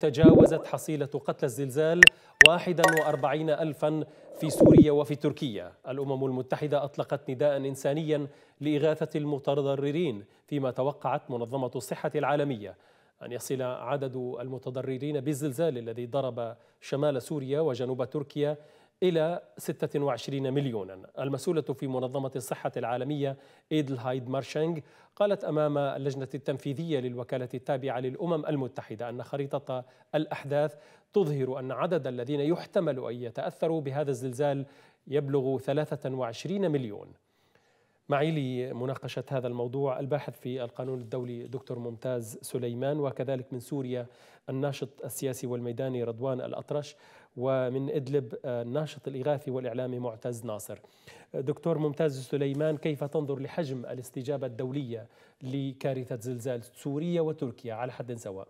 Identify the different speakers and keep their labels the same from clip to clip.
Speaker 1: تجاوزت حصيلة قتلى الزلزال 41 ألفا في سوريا وفي تركيا الأمم المتحدة أطلقت نداء إنسانيا لإغاثة المتضررين فيما توقعت منظمة الصحة العالمية أن يصل عدد المتضررين بالزلزال الذي ضرب شمال سوريا وجنوب تركيا إلى 26 مليونا المسؤولة في منظمة الصحة العالمية إيدل هايد مارشانغ قالت أمام اللجنة التنفيذية للوكالة التابعة للأمم المتحدة أن خريطة الأحداث تظهر أن عدد الذين يحتمل أن يتأثروا بهذا الزلزال يبلغ 23 مليون معي لمناقشة هذا الموضوع الباحث في القانون الدولي دكتور ممتاز سليمان وكذلك من سوريا الناشط السياسي والميداني رضوان الأطرش ومن إدلب آه، الناشط الإغاثي والإعلامي معتز ناصر آه، دكتور ممتاز سليمان كيف تنظر لحجم الاستجابة الدولية لكارثة زلزال سوريا وتركيا على حد سواء؟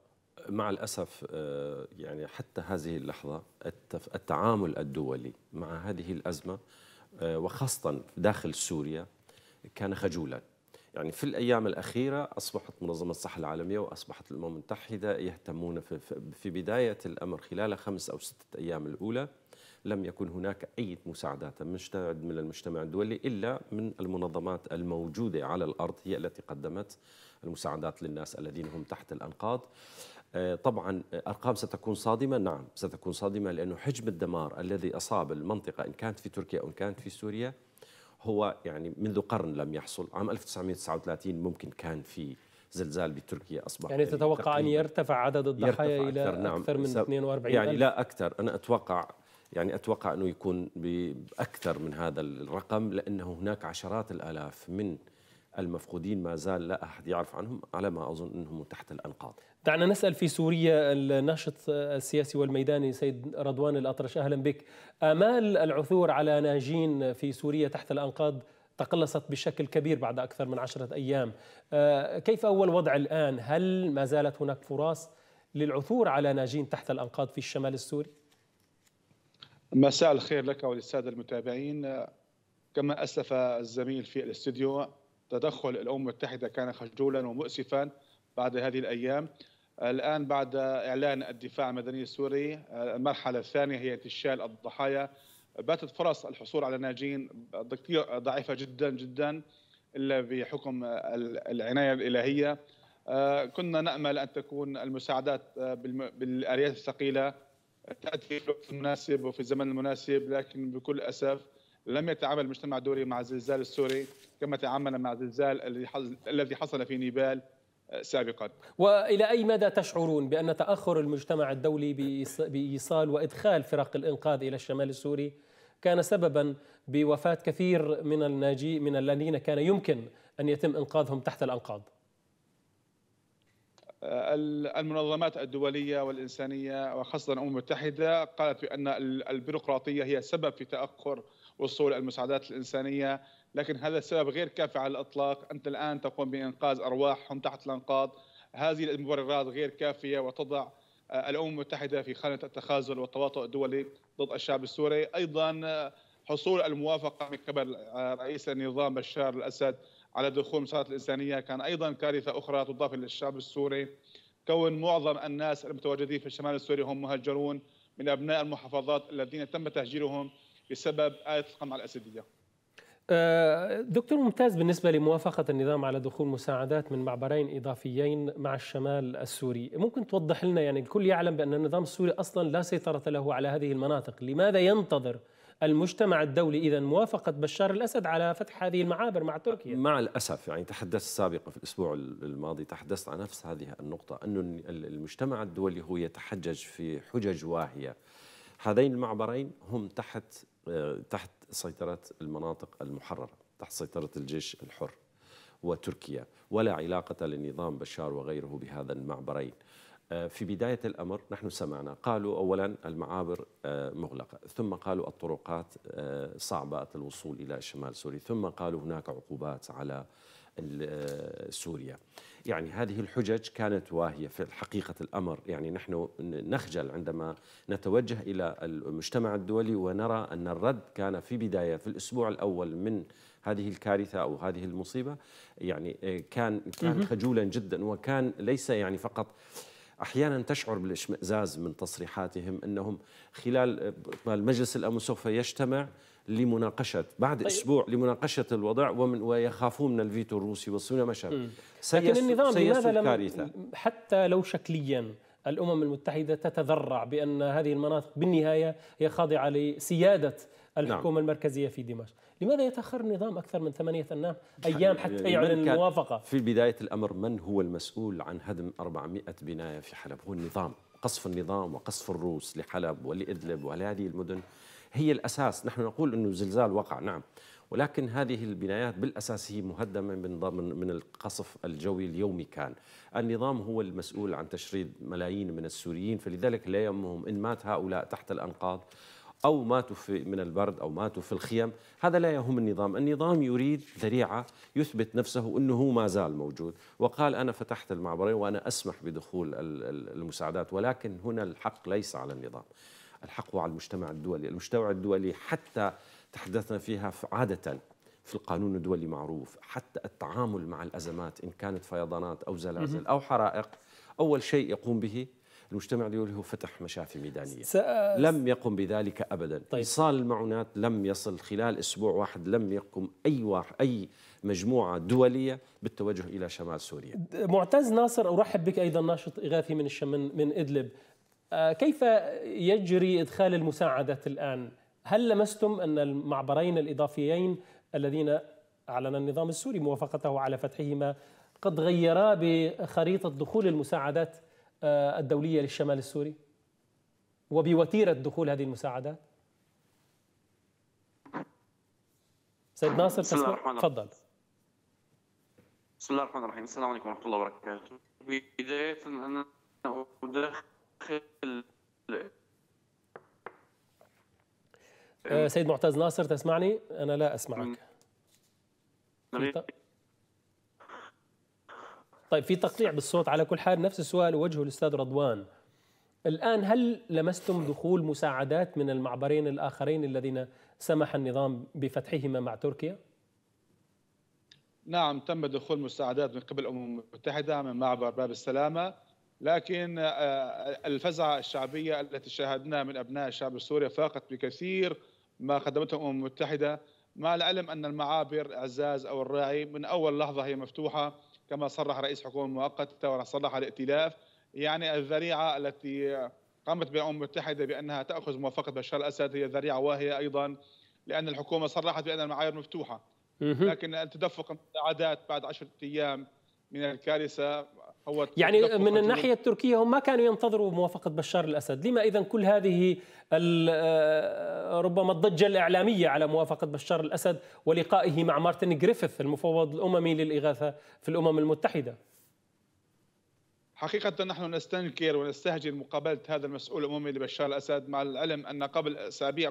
Speaker 2: مع الأسف آه، يعني حتى هذه اللحظة التعامل الدولي مع هذه الأزمة وخاصة داخل سوريا كان خجولا يعني في الأيام الأخيرة أصبحت منظمة الصحة العالمية وأصبحت الأمم المتحدة يهتمون في, في بداية الأمر خلال خمس أو ستة أيام الأولى لم يكن هناك أي مساعدات من المجتمع الدولي إلا من المنظمات الموجودة على الأرض هي التي قدمت المساعدات للناس الذين هم تحت الأنقاض آه، طبعا ارقام ستكون صادمه نعم ستكون صادمه لانه حجم الدمار الذي اصاب المنطقه ان كانت في تركيا او ان كانت في سوريا هو يعني منذ قرن لم يحصل عام 1939 ممكن كان في زلزال بتركيا اصبح يعني تتوقع ان
Speaker 1: يرتفع عدد الضحايا يرتفع الى أكثر, نعم. اكثر من 42 يعني ألف. لا
Speaker 2: اكثر انا اتوقع يعني اتوقع انه يكون باكثر من هذا الرقم لانه هناك عشرات الالاف من المفقودين ما زال لا أحد يعرف عنهم على ما أظن أنهم تحت الأنقاض
Speaker 1: دعنا نسأل في سوريا الناشط السياسي والميداني سيد رضوان الأطرش أهلا بك آمال العثور على ناجين في سوريا تحت الأنقاض تقلصت بشكل كبير بعد أكثر من عشرة أيام آه، كيف هو الوضع الآن؟ هل ما زالت هناك فرص للعثور على ناجين تحت الأنقاض في الشمال السوري؟
Speaker 3: مساء الخير لك وللسادة المتابعين آه، كما أسلف الزميل في الاستديو تدخل الامم المتحده كان خجولا ومؤسفا بعد هذه الايام الان بعد اعلان الدفاع المدني السوري المرحله الثانيه هي تشال الضحايا باتت فرص الحصول على ناجين ضعيفه جدا جدا الا بحكم العنايه الالهيه آه، كنا نامل ان تكون المساعدات آه، بالاليات الثقيله تاتي في الوقت المناسب وفي الزمن المناسب لكن بكل اسف لم يتعامل المجتمع الدولي مع الزلزال السوري كما تعامل مع الزلزال الذي حصل في نيبال آه، سابقا
Speaker 1: والى اي مدى تشعرون بان تاخر المجتمع الدولي بايصال وادخال فرق الانقاذ الى الشمال السوري كان سببا بوفاه كثير من الناجي من الذين كان يمكن ان يتم انقاذهم تحت الانقاض
Speaker 3: آه، المنظمات الدوليه والانسانيه وخاصه الامم المتحده قالت بان البيروقراطيه هي سبب في تاخر وصول المساعدات الإنسانية لكن هذا السبب غير كافي على الإطلاق أنت الآن تقوم بإنقاذ أرواحهم تحت الأنقاض هذه المبررات غير كافية وتضع آه، الأمم المتحدة في خانة التخاذل والتواطؤ الدولي ضد الشعب السوري أيضا آه، حصول الموافقة من قبل آه، رئيس النظام بشار الأسد على دخول المساعدات الإنسانية كان أيضا كارثة أخرى تضاف للشعب السوري كون معظم الناس المتواجدين في الشمال السوري هم مهجرون من أبناء المحافظات الذين تم تهجيرهم بسبب آلة القمع الأسدية
Speaker 1: آه، دكتور ممتاز بالنسبة لموافقة النظام على دخول مساعدات من معبرين إضافيين مع الشمال السوري ممكن توضح لنا يعني الكل يعلم بأن النظام السوري أصلا لا سيطرة له على هذه المناطق لماذا ينتظر المجتمع الدولي إذا موافقة بشار الأسد على فتح هذه المعابر مع تركيا مع الأسف
Speaker 2: يعني تحدثت سابقا في الأسبوع الماضي تحدثت عن نفس هذه النقطة أن المجتمع الدولي هو يتحجج في حجج واهية هذين المعبرين هم تحت تحت سيطرة المناطق المحررة تحت سيطرة الجيش الحر وتركيا ولا علاقة لنظام بشار وغيره بهذا المعبرين آه، في بداية الأمر نحن سمعنا قالوا أولا المعابر آه، مغلقة ثم قالوا الطرقات آه، صعبة الوصول إلى شمال سوريا ثم قالوا هناك عقوبات على آه، سوريا يعني هذه الحجج كانت واهية في حقيقة الأمر يعني نحن نخجل عندما نتوجه إلى المجتمع الدولي ونرى أن الرد كان في بداية في الأسبوع الأول من هذه الكارثة أو هذه المصيبة يعني آه، كان كان خجولا جدا وكان ليس يعني فقط احيانا تشعر بالاشمئزاز من تصريحاتهم انهم خلال آه، المجلس الامن سوف يجتمع لمناقشة بعد طيب. أسبوع لمناقشة الوضع ومن ويخافون من الفيتو الروسي والصيني ما شابه لكن النظام لماذا لم
Speaker 1: حتى لو شكليا الأمم المتحدة تتذرع بأن هذه المناطق بالنهاية هي خاضعة لسيادة نعم. الحكومة نعم. المركزية في دمشق لماذا يتأخر النظام أكثر من ثمانية أيام يعني حتى يعلن الموافقة
Speaker 2: في بداية الأمر من هو المسؤول عن هدم 400 بناية في حلب هو النظام قصف النظام وقصف الروس لحلب ولإدلب ولهذه المدن هي الأساس نحن نقول أنه زلزال وقع نعم ولكن هذه البنايات بالاساس هي مهدمه من ضمن من القصف الجوي اليومي كان، النظام هو المسؤول عن تشريد ملايين من السوريين فلذلك لا يهمهم ان مات هؤلاء تحت الانقاض او ماتوا في من البرد او ماتوا في الخيم، هذا لا يهم النظام، النظام يريد ذريعه يثبت نفسه انه هو ما زال موجود، وقال انا فتحت المعبرين وانا اسمح بدخول المساعدات ولكن هنا الحق ليس على النظام. الحقوى على المجتمع الدولي المجتمع الدولي حتى تحدثنا فيها عادة في القانون الدولي معروف حتى التعامل مع الأزمات إن كانت فيضانات أو زلازل أو حرائق أول شيء يقوم به المجتمع الدولي هو فتح مشافي ميدانية س... لم يقم بذلك أبدا طيب. إيصال المعونات لم يصل خلال أسبوع واحد لم يقم أي واحد أي مجموعة دولية بالتوجه إلى شمال سوريا
Speaker 1: معتز ناصر أرحب بك أيضا ناشط إغاثي من الشمن من إدلب آه، كيف يجري إدخال المساعدات الآن؟ هل لمستم أن المعبرين الإضافيين الذين أعلن النظام السوري موافقته على فتحهما قد غيرا بخريطة دخول المساعدات آه، الدولية للشمال السوري وبوتيرة دخول هذه المساعدات سيد ناصر تسمع
Speaker 4: تفضل بسم الله الرحمن الرحيم السلام عليكم ورحمة الله وبركاته بداية أنا أدخل أه،
Speaker 1: سيد معتز ناصر تسمعني؟ أنا لا أسمعك طيب في تقطيع بالصوت على كل حال نفس السؤال وجهه الأستاذ رضوان الآن هل لمستم دخول مساعدات من المعبرين الآخرين الذين سمح النظام بفتحهما مع تركيا؟
Speaker 3: نعم تم دخول مساعدات من قبل الأمم المتحدة من معبر باب السلامة لكن آه، آه، الفزعة الشعبية التي شاهدناها من أبناء الشعب السوري فاقت بكثير ما قدمته الأمم المتحدة مع العلم أن المعابر عزاز أو الراعي من أول لحظة هي مفتوحة كما صرح رئيس حكومة مؤقتة وصرح الائتلاف يعني الذريعة التي قامت بها الأمم المتحدة بأنها تأخذ موافقة بشار الأسد هي ذريعة واهية أيضا لأن الحكومة صرحت بأن المعايير مفتوحة لكن التدفق العادات بعد عشرة أيام من الكارثة يعني من الناحية
Speaker 1: التركية هم ما كانوا ينتظروا موافقة بشار الأسد لما إذا كل هذه آه، ربما الضجة الإعلامية على موافقة بشار الأسد ولقائه مع مارتن جريفيث المفوض الأممي للإغاثة في الأمم المتحدة
Speaker 3: حقيقة نحن نستنكر ونستهجن مقابلة هذا المسؤول الأممي لبشار الأسد مع العلم أن قبل أسابيع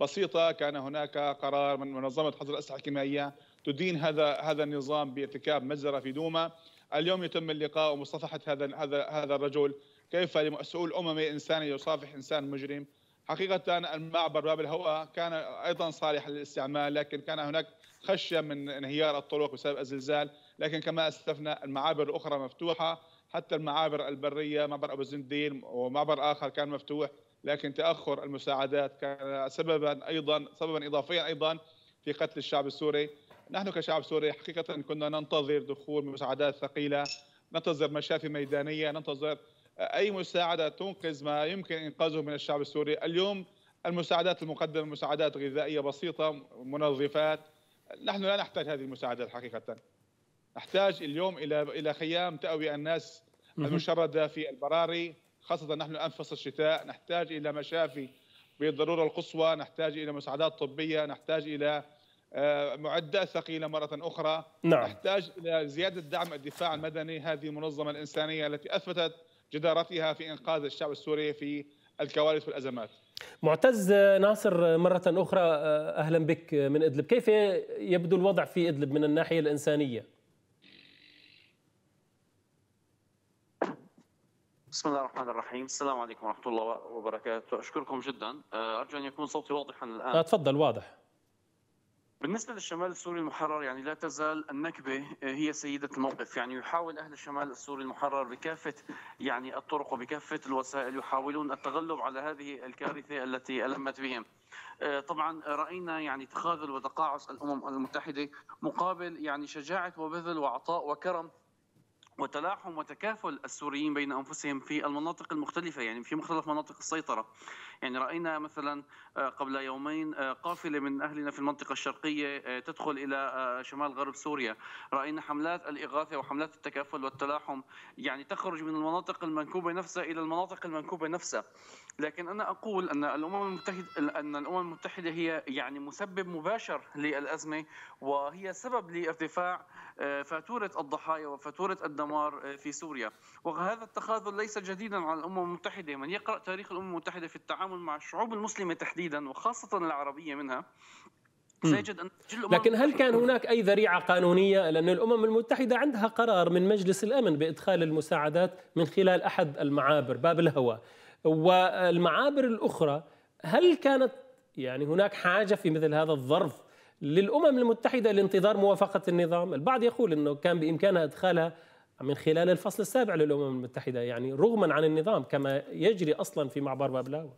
Speaker 3: بسيطة كان هناك قرار من منظمة حظر الأسلحة الكيميائية تدين هذا هذا النظام بارتكاب مجزرة في دوما اليوم يتم اللقاء ومصافحه هذا هذا هذا الرجل كيف لمسؤول اممي انساني يصافح انسان مجرم حقيقة المعبر باب الهواء كان أيضا صالح للاستعمال لكن كان هناك خشية من انهيار الطرق بسبب الزلزال لكن كما أسلفنا المعابر الأخرى مفتوحة حتى المعابر البرية معبر أبو زندين ومعبر آخر كان مفتوح لكن تأخر المساعدات كان سببا أيضا سببا إضافيا أيضا في قتل الشعب السوري نحن كشعب سوري حقيقة كنا ننتظر دخول مساعدات ثقيلة ننتظر مشافي ميدانية ننتظر أي مساعدة تنقذ ما يمكن إنقاذه من الشعب السوري اليوم المساعدات المقدمة مساعدات غذائية بسيطة منظفات نحن لا نحتاج هذه المساعدات حقيقة نحتاج اليوم إلى إلى خيام تأوي الناس المشردة في البراري خاصة نحن الآن فصل الشتاء نحتاج إلى مشافي بالضرورة القصوى نحتاج إلى مساعدات طبية نحتاج إلى آه، معدات ثقيله مره اخرى نعم. نحتاج الى زياده دعم الدفاع المدني هذه المنظمه الانسانيه التي اثبتت جدارتها في انقاذ الشعب السوري في الكوارث والازمات
Speaker 1: معتز ناصر مرة أخرى آه، أهلا بك من إدلب كيف يبدو الوضع في إدلب من الناحية الإنسانية؟
Speaker 4: بسم الله الرحمن الرحيم السلام عليكم ورحمة الله وبركاته أشكركم جدا آه، أرجو أن يكون صوتي واضحا الآن تفضل واضح بالنسبة للشمال السوري المحرر يعني لا تزال النكبة آه، هي سيدة الموقف يعني يحاول أهل الشمال السوري المحرر بكافة يعني الطرق وبكافة الوسائل يحاولون التغلب على هذه الكارثة التي ألمت بهم آه، طبعا راينا يعني تخاذل وتقاعس الامم المتحده مقابل يعني شجاعه وبذل وعطاء وكرم وتلاحم وتكافل السوريين بين انفسهم في المناطق المختلفه يعني في مختلف مناطق السيطره يعني راينا مثلا آه، قبل يومين آه، قافله من اهلنا في المنطقه الشرقيه آه، تدخل الى شمال غرب سوريا راينا حملات الاغاثه وحملات التكافل والتلاحم يعني تخرج من المناطق المنكوبه نفسها الى المناطق المنكوبه نفسها لكن انا اقول ان الامم المتحده ان الامم المتحده هي يعني مسبب مباشر للازمه وهي سبب لارتفاع فاتوره الضحايا وفاتوره الدمار في سوريا وهذا التخاذل ليس جديدا على الامم المتحده من يقرا تاريخ الامم المتحده في التعامل التعامل مع الشعوب المسلمه تحديدا وخاصه العربيه منها سيجد ان لكن هل
Speaker 1: كان هناك اي ذريعه قانونيه لان الامم المتحده عندها قرار من مجلس الامن بادخال المساعدات من خلال احد المعابر باب الهوى والمعابر الاخرى هل كانت يعني هناك حاجه في مثل هذا الظرف للامم المتحده لانتظار موافقه النظام البعض يقول انه كان بامكانها ادخالها من خلال الفصل السابع للامم المتحده يعني رغما عن النظام كما يجري اصلا في معبر باب الهوى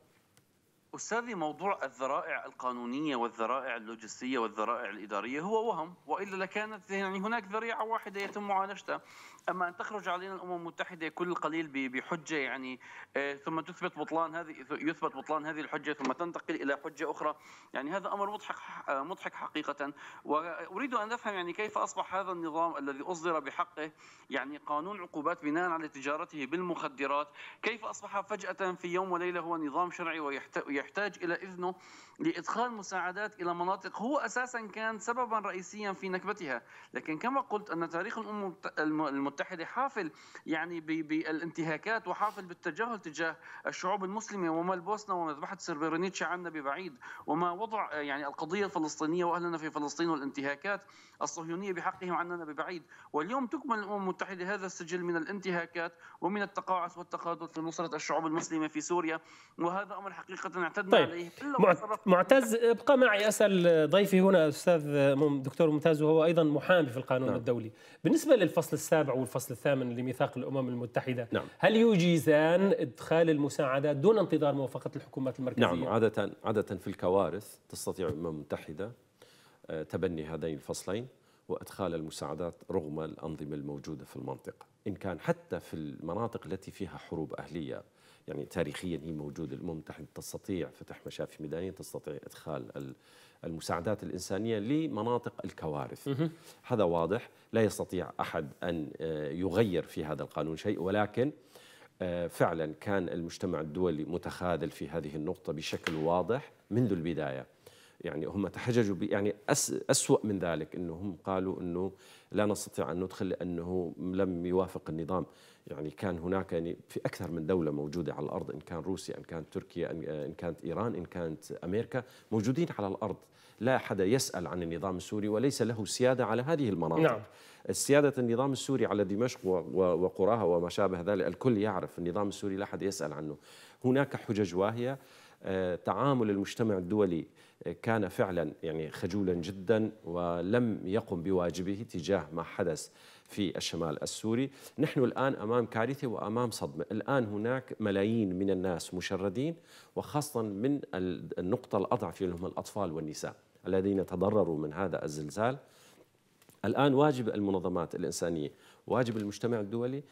Speaker 4: أستاذي موضوع الذرائع القانونية والذرائع اللوجستية والذرائع الإدارية هو وهم وإلا لكانت يعني هناك ذريعة واحدة يتم معالجتها أما أن تخرج علينا الأمم المتحدة كل قليل بحجة يعني آه، ثم تثبت بطلان هذه يثبت بطلان هذه الحجة ثم تنتقل إلى حجة أخرى يعني هذا أمر مضحك آه، مضحك حقيقة وأريد أن أفهم يعني كيف أصبح هذا النظام الذي أصدر بحقه يعني قانون عقوبات بناء على تجارته بالمخدرات كيف أصبح فجأة في يوم وليلة هو نظام شرعي ويحتوي يحتاج إلى إذنه لإدخال مساعدات إلى مناطق هو أساسا كان سببا رئيسيا في نكبتها لكن كما قلت أن تاريخ الأمم المتحدة حافل يعني بالانتهاكات وحافل بالتجاهل تجاه الشعوب المسلمة وما البوسنة ومذبحة سربرنيتشا عنا ببعيد وما وضع يعني القضية الفلسطينية وأهلنا في فلسطين والانتهاكات الصهيونية بحقهم عننا ببعيد واليوم تكمل الأمم المتحدة هذا السجل من الانتهاكات ومن التقاعس والتقاعد لنصرة الشعوب المسلمة في سوريا وهذا أمر حقيقة اعتدنا طيب. عليه
Speaker 1: معتز ابقى معي اسال ضيفي هنا استاذ دكتور ممتاز وهو ايضا محامي في القانون نعم. الدولي بالنسبه للفصل السابع والفصل الثامن لميثاق الامم المتحده نعم. هل يجيزان ادخال المساعدات دون انتظار موافقه الحكومات المركزيه نعم
Speaker 2: عاده عاده في الكوارث تستطيع الامم المتحده آه، تبني هذين الفصلين وادخال المساعدات رغم الانظمه الموجوده في المنطقه ان كان حتى في المناطق التي فيها حروب اهليه يعني تاريخيا هي موجوده الامم المتحده تستطيع فتح مشافي ميدانيه تستطيع ادخال المساعدات الانسانيه لمناطق الكوارث هذا واضح لا يستطيع احد ان آه، يغير في هذا القانون شيء ولكن آه، فعلا كان المجتمع الدولي متخاذل في هذه النقطه بشكل واضح منذ البدايه يعني هم تحججوا يعني اسوء أسوأ من ذلك أنه هم قالوا أنه لا نستطيع أن ندخل لأنه لم يوافق النظام يعني كان هناك يعني في أكثر من دولة موجودة على الأرض إن كان روسيا إن كانت تركيا إن كانت إيران إن كانت أمريكا موجودين على الأرض لا أحد يسأل عن النظام السوري وليس له سيادة على هذه المناطق نعم. سيادة النظام السوري على دمشق وقراها وما شابه ذلك الكل يعرف النظام السوري لا أحد يسأل عنه هناك حجج واهية آه، تعامل المجتمع الدولي كان فعلا يعني خجولا جدا ولم يقم بواجبه تجاه ما حدث في الشمال السوري نحن الآن أمام كارثة وأمام صدمة الآن هناك ملايين من الناس مشردين وخاصة من النقطة الأضعف اللي هم الأطفال والنساء الذين تضرروا من هذا الزلزال الآن واجب المنظمات الإنسانية واجب المجتمع الدولي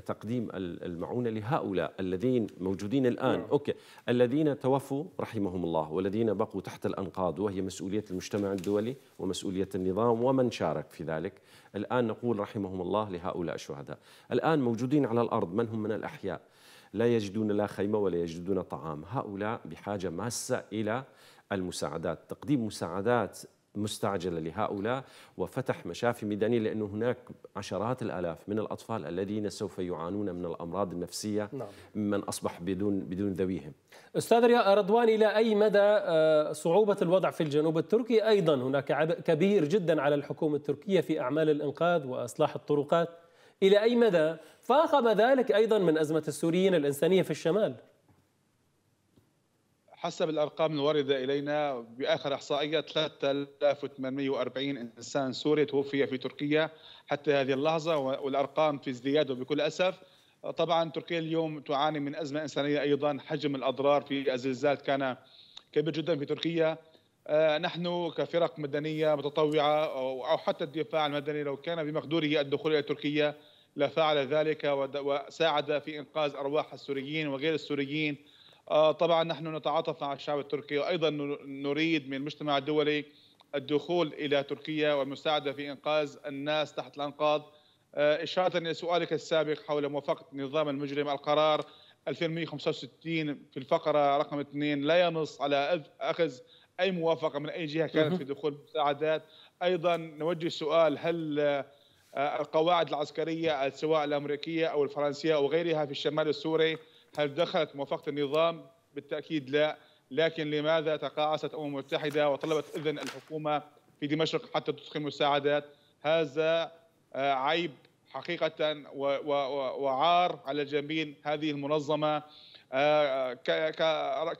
Speaker 2: تقديم المعونة لهؤلاء الذين موجودين الآن نعم. أوكي الذين توفوا رحمهم الله والذين بقوا تحت الأنقاض وهي مسؤولية المجتمع الدولي ومسؤولية النظام ومن شارك في ذلك الآن نقول رحمهم الله لهؤلاء الشهداء الآن موجودين على الأرض من هم من الأحياء لا يجدون لا خيمة ولا يجدون طعام هؤلاء بحاجة ماسة إلى المساعدات تقديم مساعدات مستعجلة لهؤلاء وفتح مشافي ميدانية لأنه هناك عشرات الآلاف من الأطفال الذين سوف يعانون من الأمراض النفسية نعم. من أصبح بدون بدون ذويهم
Speaker 1: أستاذ رضوان إلى أي مدى آه، صعوبة الوضع في الجنوب التركي أيضا هناك عبء كبير جدا على الحكومة التركية في أعمال الإنقاذ وإصلاح الطرقات إلى أي مدى فاقم ذلك أيضا من أزمة السوريين الإنسانية في الشمال
Speaker 3: حسب الارقام الوارده الينا باخر احصائيه 3840 انسان سوري توفي في تركيا حتى هذه اللحظه والارقام في ازدياد وبكل اسف طبعا تركيا اليوم تعاني من ازمه انسانيه ايضا حجم الاضرار في الزلزال كان كبير جدا في تركيا آه، نحن كفرق مدنيه متطوعه او حتى الدفاع المدني لو كان بمقدوره الدخول الى تركيا لفعل ذلك وساعد في انقاذ ارواح السوريين وغير السوريين آه، طبعا نحن نتعاطف مع الشعب التركي وايضا نريد من المجتمع الدولي الدخول الى تركيا والمساعده في انقاذ الناس تحت الانقاض آه، اشاره الى سؤالك السابق حول موافقه النظام المجرم القرار 2165 في الفقره رقم 2 لا ينص على اخذ اي موافقه من اي جهه كانت في دخول المساعدات ايضا نوجه سؤال هل آه، القواعد العسكريه سواء الامريكيه او الفرنسيه او غيرها في الشمال السوري هل دخلت موافقه النظام؟ بالتاكيد لا، لكن لماذا تقاعست الامم المتحده وطلبت اذن الحكومه في دمشق حتى تدخل مساعدات؟ هذا آه، عيب حقيقه وعار على جميع هذه المنظمه آه،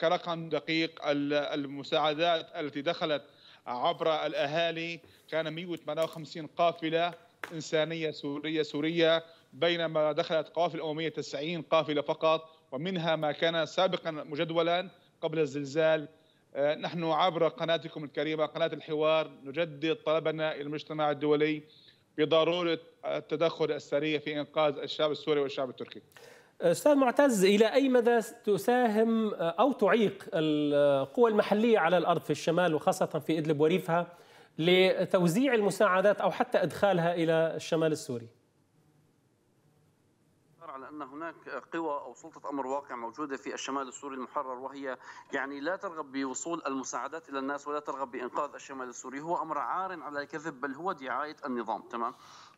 Speaker 3: كرقم دقيق المساعدات التي دخلت عبر الاهالي كان 158 قافله انسانيه سوريه سوريه بينما دخلت قافلة امميه 90 قافله فقط ومنها ما كان سابقا مجدولا قبل الزلزال آه، نحن عبر قناتكم الكريمة قناة الحوار نجدد طلبنا إلى المجتمع الدولي بضرورة التدخل السريع في إنقاذ الشعب السوري والشعب التركي
Speaker 1: أستاذ معتز إلى أي مدى تساهم آه، أو تعيق القوى المحلية على الأرض في الشمال وخاصة في إدلب وريفها لتوزيع المساعدات أو حتى إدخالها إلى الشمال السوري؟
Speaker 4: ان هناك قوى او سلطه امر واقع موجوده في الشمال السوري المحرر وهي يعني لا ترغب بوصول المساعدات الى الناس ولا ترغب بانقاذ الشمال السوري هو امر عار على الكذب بل هو دعايه النظام تمام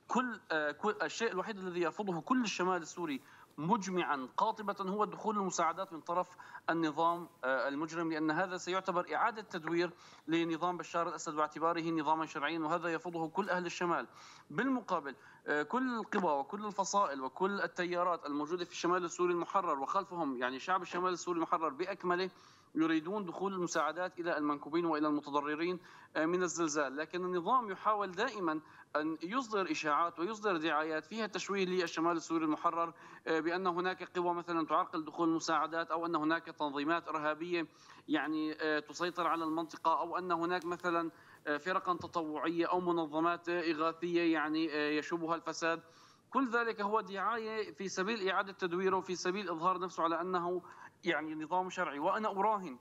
Speaker 4: كل آه، الشيء الوحيد الذي يرفضه كل الشمال السوري مجمعا قاطبة هو دخول المساعدات من طرف النظام آه، المجرم لأن هذا سيعتبر إعادة تدوير لنظام بشار الأسد واعتباره نظاما شرعيا وهذا يرفضه كل أهل الشمال بالمقابل آه، كل القوى وكل الفصائل وكل التيارات الموجودة في الشمال السوري المحرر وخلفهم يعني شعب الشمال السوري المحرر بأكمله يريدون دخول المساعدات الى المنكوبين والى المتضررين من الزلزال، لكن النظام يحاول دائما أن يصدر إشاعات ويصدر دعايات فيها تشويه للشمال السوري المحرر آه، بأن هناك قوى مثلا تعرقل دخول المساعدات أو أن هناك تنظيمات إرهابية يعني آه، تسيطر على المنطقة أو أن هناك مثلا آه، فرقا تطوعية أو منظمات إغاثية يعني يشوبها الفساد كل ذلك هو دعاية في سبيل إعادة تدويره وفي سبيل إظهار نفسه على أنه يعني نظام شرعي وأنا أراهن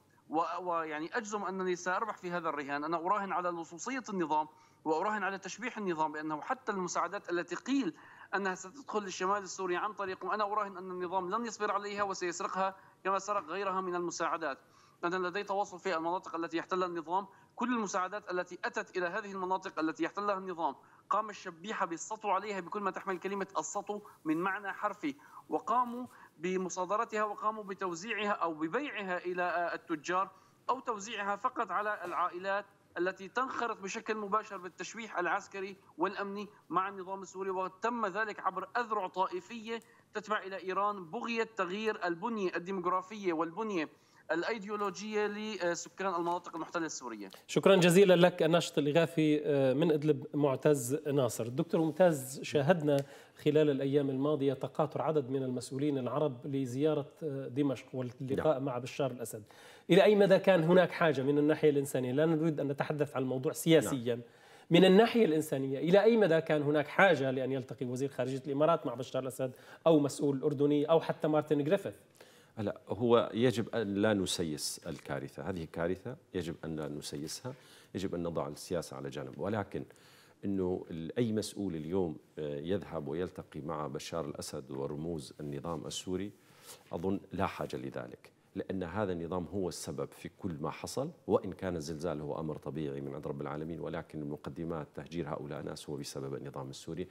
Speaker 4: ويعني أجزم أنني سأربح في هذا الرهان أنا أراهن على لصوصية النظام وأراهن على تشبيح النظام بأنه حتى المساعدات التي قيل أنها ستدخل للشمال السوري عن طريق أنا أراهن أن النظام لن يصبر عليها وسيسرقها كما سرق غيرها من المساعدات أنا لدي تواصل في المناطق التي يحتلها النظام كل المساعدات التي أتت إلى هذه المناطق التي يحتلها النظام قام الشبيحة بالسطو عليها بكل ما تحمل كلمة السطو من معنى حرفي وقاموا بمصادرتها وقاموا بتوزيعها أو ببيعها إلى التجار أو توزيعها فقط على العائلات التي تنخرط بشكل مباشر بالتشويح العسكري والامني مع النظام السوري وتم ذلك عبر اذرع طائفيه تتبع الى ايران بغيه تغيير البنيه الديموغرافيه والبنيه الايديولوجيه لسكان المناطق المحتله السوريه.
Speaker 1: شكرا جزيلا لك الناشط الاغاثي آه، من ادلب معتز ناصر. دكتور ممتاز شاهدنا خلال الايام الماضيه تقاطر عدد من المسؤولين العرب لزياره آه، دمشق واللقاء نعم. مع بشار الاسد. الى اي مدى كان هناك حاجه من الناحيه الانسانيه؟ لا نريد ان نتحدث عن الموضوع نعم. سياسيا. من الناحية الإنسانية إلى أي مدى كان هناك حاجة لأن يلتقي وزير خارجية الإمارات مع بشار الأسد أو مسؤول أردني أو حتى مارتن جريفيث
Speaker 2: لا هو يجب أن لا نسيس الكارثة هذه كارثة يجب أن لا نسيسها يجب أن نضع السياسة على جنب، ولكن أنه أي مسؤول اليوم آه، يذهب ويلتقي مع بشار الأسد ورموز النظام السوري أظن لا حاجة لذلك لأن هذا النظام هو السبب في كل ما حصل وإن كان الزلزال هو أمر طبيعي من عند رب العالمين ولكن المقدمات تهجير هؤلاء الناس هو بسبب النظام السوري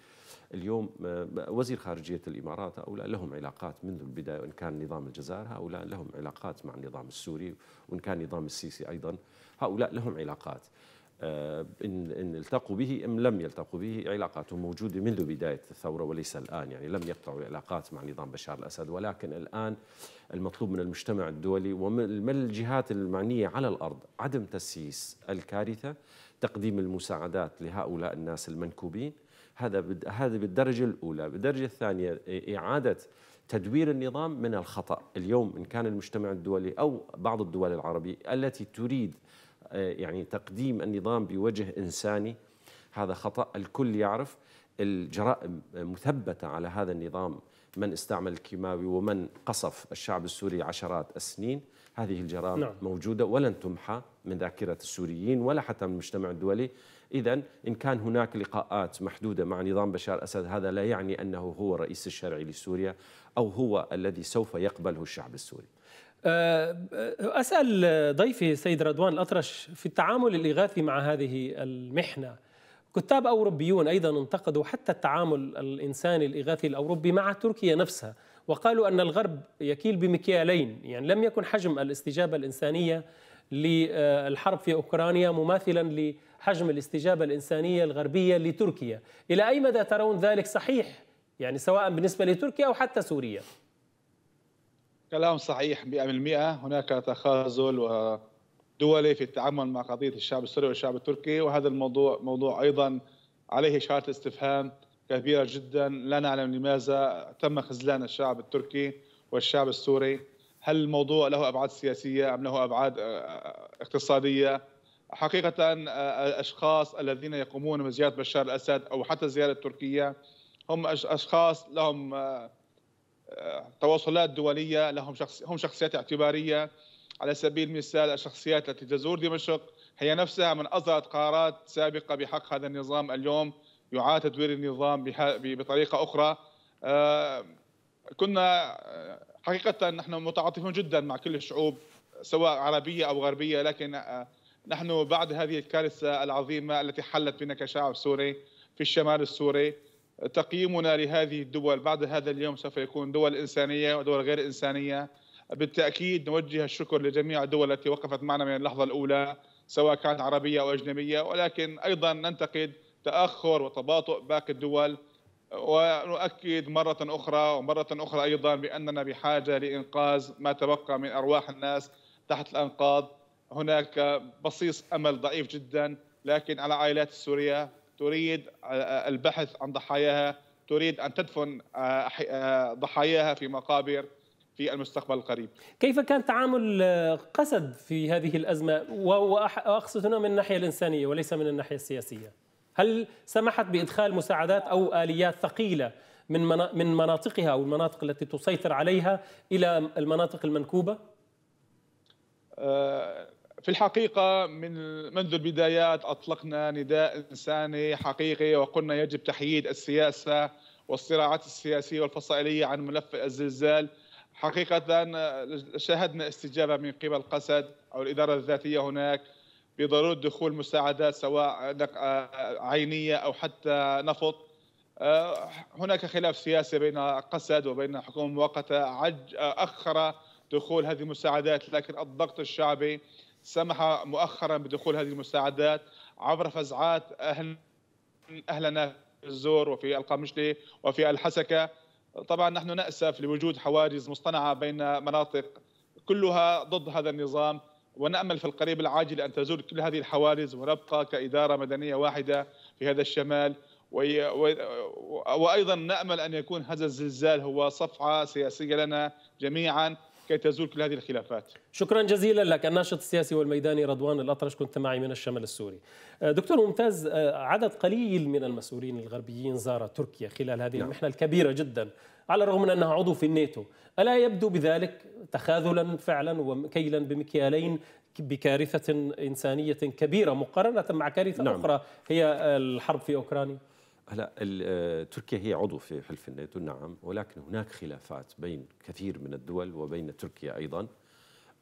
Speaker 2: اليوم آه، وزير خارجية الإمارات هؤلاء لهم علاقات منذ البداية وإن كان نظام الجزائر هؤلاء لهم علاقات مع النظام السوري وإن كان نظام السيسي أيضا هؤلاء لهم علاقات آه، إن, إن التقوا به أم لم يلتقوا به علاقاتهم موجودة منذ بداية الثورة وليس الآن يعني لم يقطعوا علاقات مع نظام بشار الأسد ولكن الآن المطلوب من المجتمع الدولي ومن الجهات المعنية على الأرض عدم تسييس الكارثة تقديم المساعدات لهؤلاء الناس المنكوبين هذا هذا بالدرجة الأولى بالدرجة الثانية إعادة تدوير النظام من الخطأ اليوم إن كان المجتمع الدولي أو بعض الدول العربية التي تريد آه، يعني تقديم النظام بوجه إنساني هذا خطأ الكل يعرف الجرائم مثبتة على هذا النظام من استعمل الكيماوي ومن قصف الشعب السوري عشرات السنين هذه الجرائم نعم. موجودة ولن تمحى من ذاكرة السوريين ولا حتى من المجتمع الدولي إذا إن كان هناك لقاءات محدودة مع نظام بشار أسد هذا لا يعني أنه هو الرئيس الشرعي لسوريا أو هو الذي سوف يقبله الشعب السوري
Speaker 1: آه، آه، أسأل ضيفي السيد رضوان الأطرش في التعامل الإغاثي مع هذه المحنة كتاب أوروبيون أيضا انتقدوا حتى التعامل الإنساني الإغاثي الأوروبي مع تركيا نفسها وقالوا أن الغرب يكيل بمكيالين يعني لم يكن حجم الاستجابة الإنسانية للحرب في أوكرانيا مماثلا لحجم الاستجابة الإنسانية الغربية لتركيا إلى أي مدى ترون ذلك صحيح يعني سواء بالنسبة لتركيا أو حتى سوريا
Speaker 3: كلام صحيح 100% هناك تخاذل دولي في التعامل مع قضية الشعب السوري والشعب التركي وهذا الموضوع موضوع أيضا عليه إشارة استفهام كبيرة جدا لا نعلم لماذا تم خذلان الشعب التركي والشعب السوري هل الموضوع له أبعاد سياسية أم له أبعاد آه، آه، اقتصادية حقيقة الأشخاص آه، الذين يقومون بزيارة بشار الأسد أو حتى زيارة تركيا هم أشخاص لهم تواصلات دوليه لهم شخص هم شخصيات اعتباريه على سبيل المثال الشخصيات التي تزور دمشق هي نفسها من اصدرت قرارات سابقه بحق هذا النظام اليوم يعاد تدوير النظام بطريقه اخرى آه، كنا آه، حقيقه نحن متعاطفون جدا مع كل الشعوب سواء عربيه او غربيه لكن آه، نحن بعد هذه الكارثه العظيمه التي حلت بنا كشعب سوري في الشمال السوري تقييمنا لهذه الدول بعد هذا اليوم سوف يكون دول إنسانية ودول غير إنسانية بالتأكيد نوجه الشكر لجميع الدول التي وقفت معنا من اللحظة الأولى سواء كانت عربية أو أجنبية ولكن أيضا ننتقد تأخر وتباطؤ باقي الدول ونؤكد مرة أخرى ومرة أخرى أيضا بأننا بحاجة لإنقاذ ما تبقى من أرواح الناس تحت الأنقاض هناك بصيص أمل ضعيف جدا لكن على عائلات السورية تريد آه، البحث عن ضحاياها تريد ان تدفن آه، آه، ضحاياها في مقابر في المستقبل القريب.
Speaker 1: كيف كان تعامل قسد في هذه الازمه واقصد هنا من الناحيه الانسانيه وليس من الناحيه السياسيه؟ هل سمحت بادخال مساعدات او اليات ثقيله من من مناطقها او المناطق التي تسيطر عليها الى المناطق المنكوبه؟
Speaker 3: في الحقيقة من منذ البدايات أطلقنا نداء إنساني حقيقي وقلنا يجب تحييد السياسة والصراعات السياسية والفصائلية عن ملف الزلزال حقيقة شاهدنا استجابة من قبل قسد أو الإدارة الذاتية هناك بضرورة دخول مساعدات سواء عينية أو حتى نفط هناك خلاف سياسي بين قسد وبين حكومة مؤقتة أخر دخول هذه المساعدات لكن الضغط الشعبي سمح مؤخرا بدخول هذه المساعدات عبر فزعات أهل أهلنا في الزور وفي القمشلي وفي الحسكة طبعا نحن نأسف لوجود حواجز مصطنعة بين مناطق كلها ضد هذا النظام ونأمل في القريب العاجل أن تزول كل هذه الحواجز ونبقى كإدارة مدنية واحدة في هذا الشمال وأيضا نأمل أن يكون هذا الزلزال هو صفعة سياسية لنا جميعا كي تزول كل هذه الخلافات
Speaker 1: شكرا جزيلا لك الناشط السياسي والميداني رضوان الأطرش كنت معي من الشمال السوري آه، دكتور ممتاز آه، عدد قليل من المسؤولين الغربيين زار تركيا خلال هذه نعم. المحنة الكبيرة جدا على الرغم من أنها عضو في الناتو ألا يبدو بذلك تخاذلا فعلا وكيلا بمكيالين بكارثة إنسانية كبيرة مقارنة مع كارثة نعم. أخرى هي الحرب في أوكرانيا هلا آه، تركيا هي
Speaker 2: عضو في حلف الناتو نعم ولكن هناك خلافات بين كثير من الدول وبين تركيا ايضا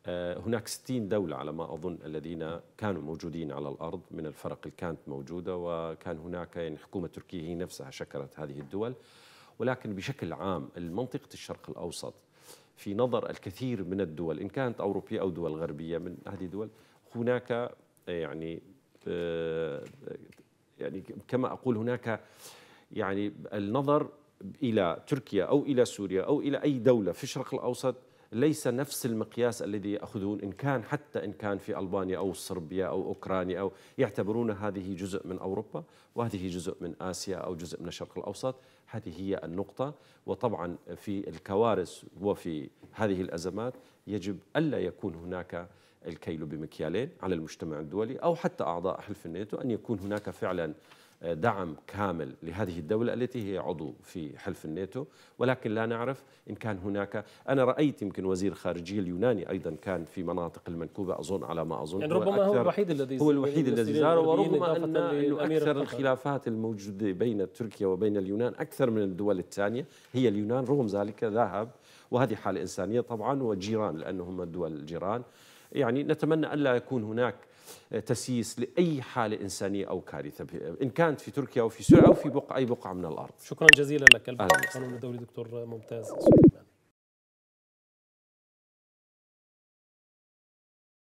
Speaker 2: آه، هناك 60 دولة على ما أظن الذين كانوا موجودين على الأرض من الفرق اللي كانت موجودة وكان هناك يعني حكومة تركيا هي نفسها شكرت هذه الدول ولكن بشكل عام منطقة الشرق الأوسط في نظر الكثير من الدول إن كانت أوروبية أو دول غربية من هذه الدول هناك آه، يعني يعني كما أقول هناك يعني النظر إلى تركيا أو إلى سوريا أو إلى أي دولة في الشرق الأوسط ليس نفس المقياس الذي ياخذون ان كان حتى ان كان في البانيا او صربيا او اوكرانيا او يعتبرون هذه جزء من اوروبا وهذه جزء من اسيا او جزء من الشرق الاوسط هذه هي النقطه وطبعا في الكوارث وفي هذه الازمات يجب الا يكون هناك الكيل بمكيالين على المجتمع الدولي او حتى اعضاء حلف الناتو ان يكون هناك فعلا دعم كامل لهذه الدولة التي هي عضو في حلف الناتو ولكن لا نعرف إن كان هناك أنا رأيت يمكن وزير خارجية اليوناني أيضا كان في مناطق المنكوبة أظن على ما أظن يعني ربما هو الوحيد الذي هو الوحيد الذي زاره وربما أن أكثر الخلافات الموجودة بين تركيا وبين اليونان أكثر من الدول الثانية هي اليونان رغم ذلك ذهب وهذه حالة إنسانية طبعا وجيران لأنهم دول جيران يعني نتمنى ألا يكون هناك تسييس لأي حالة إنسانية أو كارثة إن كانت في تركيا أو في سوريا أو في بقعة أي بقعة من الأرض شكرا جزيلا لك القانون
Speaker 3: الدولي دكتور ممتاز سليمان